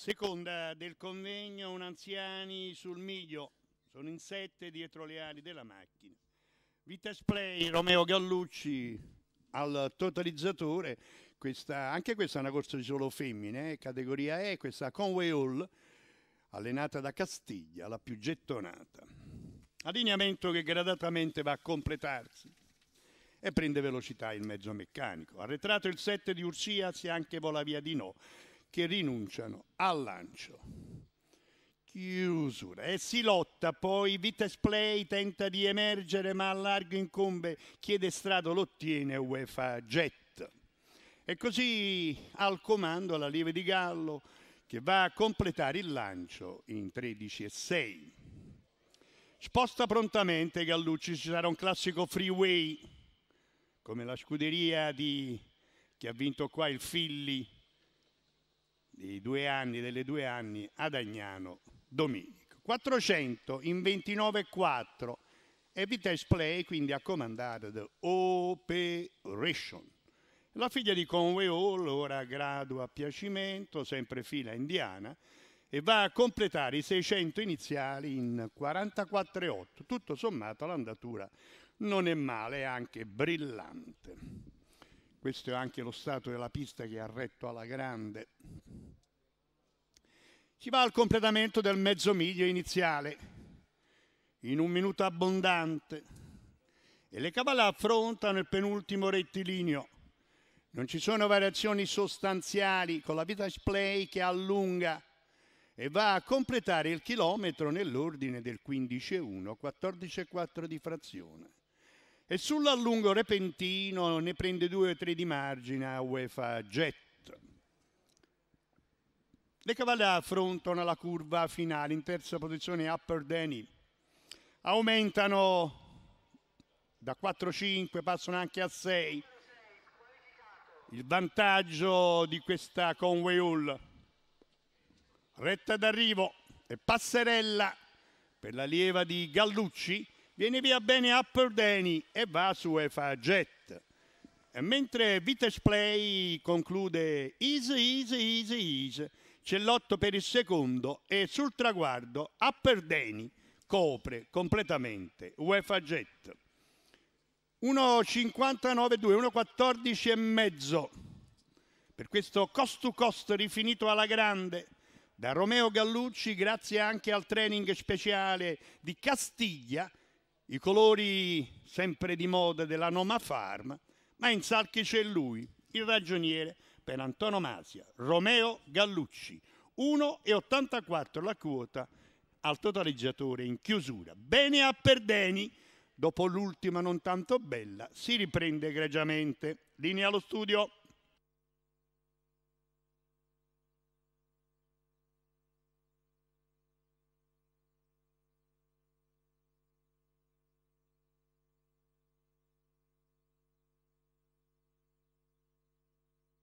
Seconda del convegno, un anziani sul miglio, sono in sette dietro le ali della macchina. Vitesse Play, Romeo Gallucci al totalizzatore, questa, anche questa è una corsa di solo femmine, eh, categoria E, questa Conway Hall, allenata da Castiglia, la più gettonata. Allineamento che gradatamente va a completarsi e prende velocità il mezzo meccanico. Arretrato il 7 di Ursia, si anche vola via di no che rinunciano al lancio. Chiusura e si lotta poi. Vitesse Play tenta di emergere, ma a largo incombe. Chiede Strado, lo ottiene UEFA Jet. E così al comando la Lieve di Gallo che va a completare il lancio in 13 e 6. Sposta prontamente Gallucci, ci sarà un classico freeway come la scuderia di, chi ha vinto qua il Filli dei due anni, delle due anni ad Agnano Domenico. 400 in 29,4 e Vitesse Play quindi a comandare the Operation. La figlia di Conway Hall ora gradua a piacimento, sempre fila indiana, e va a completare i 600 iniziali in 44,8. Tutto sommato l'andatura non è male, è anche brillante. Questo è anche lo stato della pista che ha retto alla grande si va al completamento del mezzo miglio iniziale, in un minuto abbondante, e le cavalà affrontano il penultimo rettilineo. Non ci sono variazioni sostanziali con la vita Play che allunga e va a completare il chilometro nell'ordine del 15-1, 14-4 di frazione. E sull'allungo repentino ne prende due o tre di margine a UEFA Jet. Le cavalle affrontano la curva finale in terza posizione Upper Denny. Aumentano da 4-5, passano anche a 6. Il vantaggio di questa Conway Hall. Retta d'arrivo e passerella per la lieva di Gallucci. Viene via bene Upper Denny e va su EFA Jet. E mentre Vitesse Play conclude easy, easy, easy, easy c'è l'8 per il secondo e sul traguardo Apperdeni copre completamente UEFA Jet 1,59,2 1,14,5 per questo cost to cost rifinito alla grande da Romeo Gallucci grazie anche al training speciale di Castiglia i colori sempre di moda della Noma Farm ma in salchi c'è lui il ragioniere per antonomasia Romeo Gallucci, 1,84 la quota al totalizzatore in chiusura. Bene a Perdeni, dopo l'ultima non tanto bella, si riprende egregiamente. Linea allo studio.